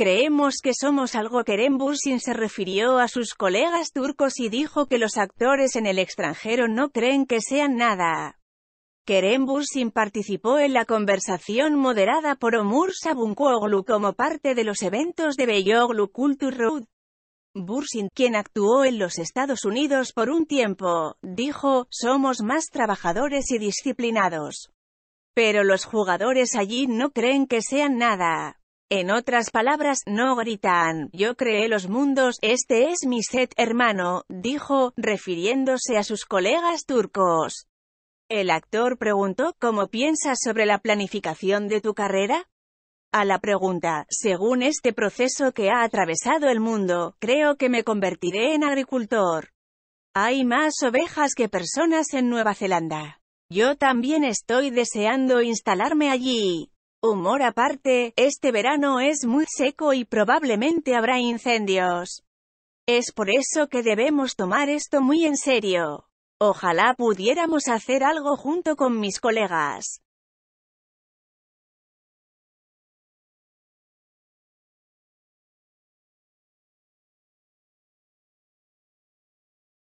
Creemos que somos algo Kerem Bursin se refirió a sus colegas turcos y dijo que los actores en el extranjero no creen que sean nada. Kerem Bursin participó en la conversación moderada por Omur Sabunkuoglu como parte de los eventos de Beyoglu Culture Road. Bursin, quien actuó en los Estados Unidos por un tiempo, dijo, somos más trabajadores y disciplinados. Pero los jugadores allí no creen que sean nada. En otras palabras, no gritan, yo creé los mundos, este es mi set hermano, dijo, refiriéndose a sus colegas turcos. El actor preguntó, ¿cómo piensas sobre la planificación de tu carrera? A la pregunta, según este proceso que ha atravesado el mundo, creo que me convertiré en agricultor. Hay más ovejas que personas en Nueva Zelanda. Yo también estoy deseando instalarme allí. Humor aparte, este verano es muy seco y probablemente habrá incendios. Es por eso que debemos tomar esto muy en serio. Ojalá pudiéramos hacer algo junto con mis colegas.